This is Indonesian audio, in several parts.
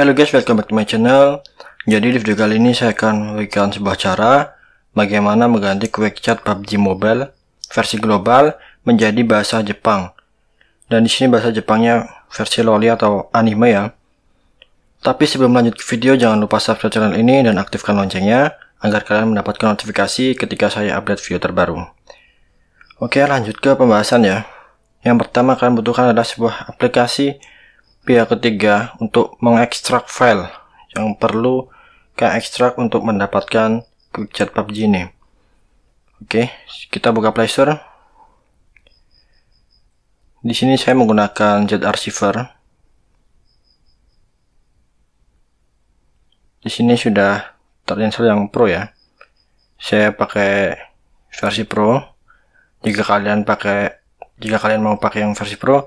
Halo guys, welcome back to my channel. Jadi di video kali ini saya akan memberikan sebuah cara bagaimana mengganti quick chat PUBG Mobile versi global menjadi bahasa Jepang. Dan di sini bahasa Jepangnya versi loli atau anime ya. Tapi sebelum lanjut ke video jangan lupa subscribe channel ini dan aktifkan loncengnya agar kalian mendapatkan notifikasi ketika saya update video terbaru. Oke, lanjut ke pembahasan ya. Yang pertama kalian butuhkan adalah sebuah aplikasi pihak ketiga untuk mengekstrak file yang perlu ke ekstrak untuk mendapatkan QuickChat PUBG ini. Oke, kita buka Play Store. Di sini saya menggunakan Jet Archiver. Di sini sudah terinstall yang Pro ya. Saya pakai versi Pro. Jika kalian pakai jika kalian mau pakai yang versi Pro,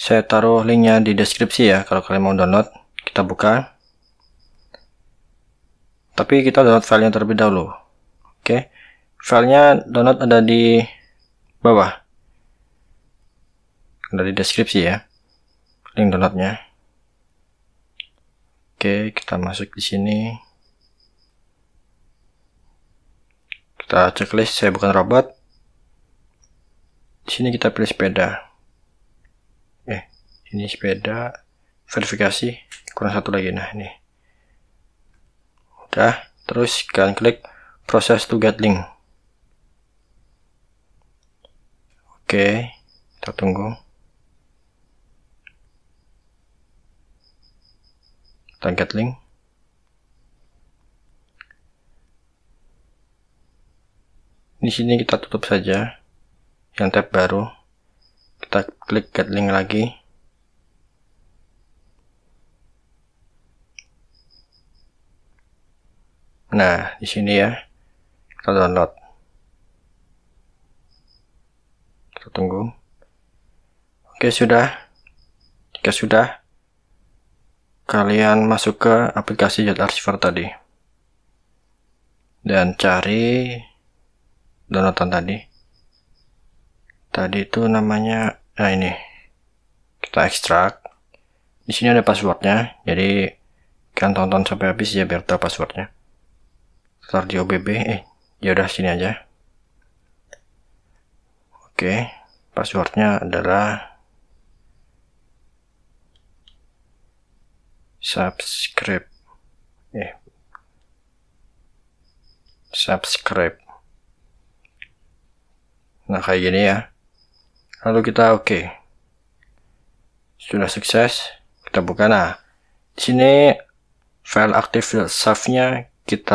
saya taruh linknya di deskripsi ya kalau kalian mau download. Kita buka. Tapi kita download filenya terlebih dahulu. Oke. Filenya download ada di bawah. Ada di deskripsi ya. Link downloadnya. Oke, kita masuk di sini. Kita checklist saya bukan robot. Di sini kita pilih sepeda ini sepeda verifikasi kurang satu lagi nah ini udah terus kalian klik proses to get link oke kita tunggu kita get link di sini kita tutup saja yang tab baru kita klik get link lagi Nah, di sini ya. Kita download. Kita tunggu. Oke, sudah. Jika sudah, kalian masuk ke aplikasi Jet Archiver tadi. Dan cari downloadan tadi. Tadi itu namanya, nah ini. Kita ekstrak. Di sini ada passwordnya, jadi kalian tonton sampai habis ya biar tahu passwordnya. Ntar di OBB, eh yaudah sini aja. Oke, passwordnya adalah subscribe. Eh, subscribe. Nah kayak gini ya. Lalu kita oke. Okay. Sudah sukses. Kita buka. Nah, di sini file aktif save-nya kita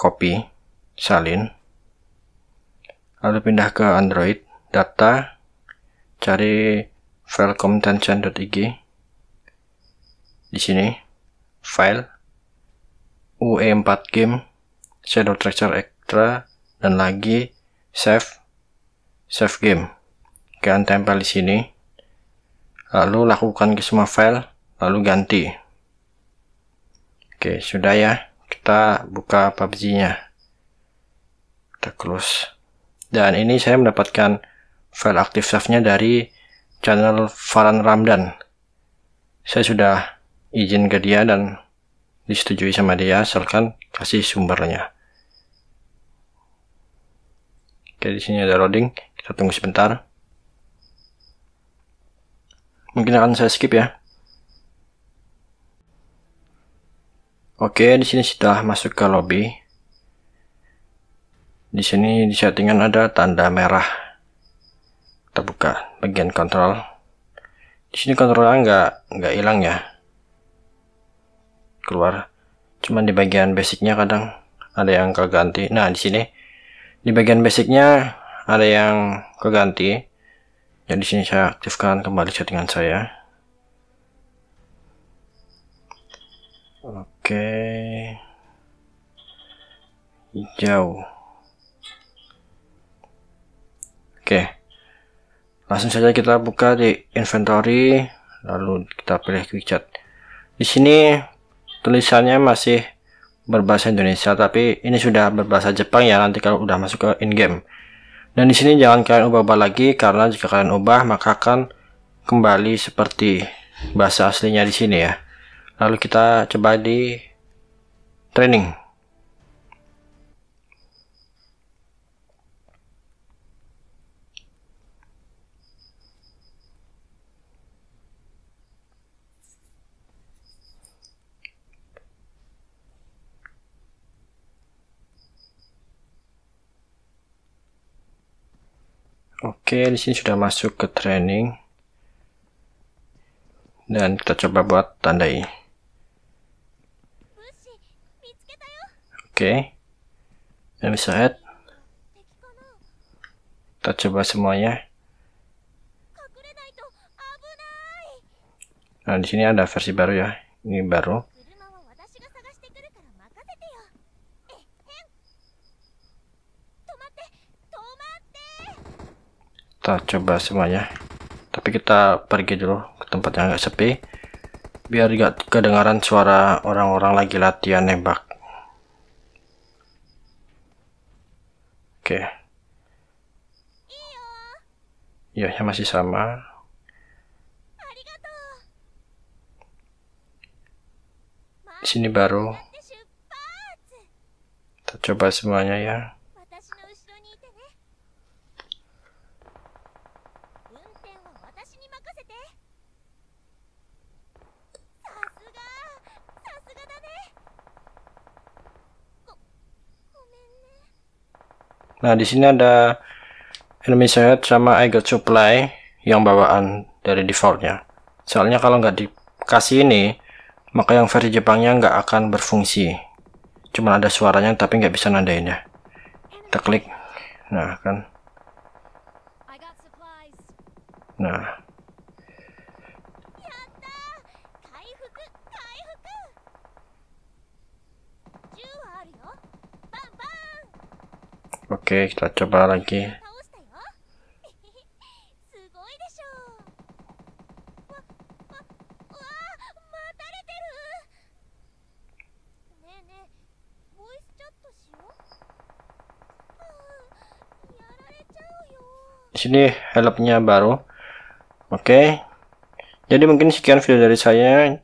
copy, salin. Lalu pindah ke Android, data, cari file comtention.ig. Di sini, file, UE4 game, shadow Tracer extra, dan lagi save, save game. Kalian tempel di sini, lalu lakukan ke semua file, lalu ganti. Oke, sudah ya kita buka PUBG-nya. Kita close. Dan ini saya mendapatkan file active save-nya dari channel Faran Ramdan. Saya sudah izin ke dia dan disetujui sama dia asalkan kasih sumbernya. Oke, di sini ada loading. Kita tunggu sebentar. Mungkin akan saya skip ya. Oke, di sini sudah masuk ke lobby. Di sini di settingan ada tanda merah. Kita buka bagian kontrol. Di sini kontrolnya enggak, enggak hilang ya. Keluar. Cuman di bagian basicnya kadang ada yang keganti. Nah di sini di bagian basicnya ada yang keganti. Jadi sini saya aktifkan kembali settingan saya. Oke. Oke. Hijau. Oke. Langsung saja kita buka di inventory lalu kita pilih quick chat. Di sini tulisannya masih berbahasa Indonesia tapi ini sudah berbahasa Jepang ya nanti kalau udah masuk ke in game. Dan di sini jangan kalian ubah-ubah lagi karena jika kalian ubah maka akan kembali seperti bahasa aslinya di sini ya lalu kita coba di training Oke, di sini sudah masuk ke training dan kita coba buat tandai. okay. kita bisa add kita coba semuanya nah di sini ada versi baru ya ini baru kita coba semuanya tapi kita pergi dulu ke tempat yang agak sepi biar gak kedengaran suara orang-orang lagi latihan nembak Oke. Okay. Iya, ya, masih sama. Di sini baru. Kita coba semuanya ya. Nah, di sini ada enemy Head sama got Supply yang bawaan dari defaultnya. Soalnya kalau nggak dikasih ini, maka yang versi Jepangnya nggak akan berfungsi. cuma ada suaranya tapi nggak bisa nandainnya. Kita klik. Nah, kan. Nah, Oke, kita coba lagi. sini helpnya baru oke okay. jadi mungkin sekian video dari saya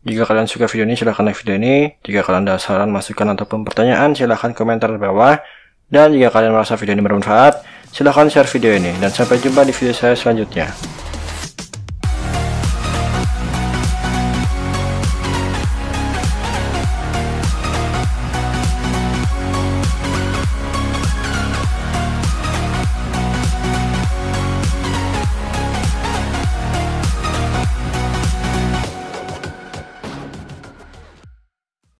jika kalian suka video ini silahkan like video ini jika kalian ada saran masukan ataupun pertanyaan silahkan komentar di bawah dan jika kalian merasa video ini bermanfaat, silahkan share video ini. Dan sampai jumpa di video saya selanjutnya.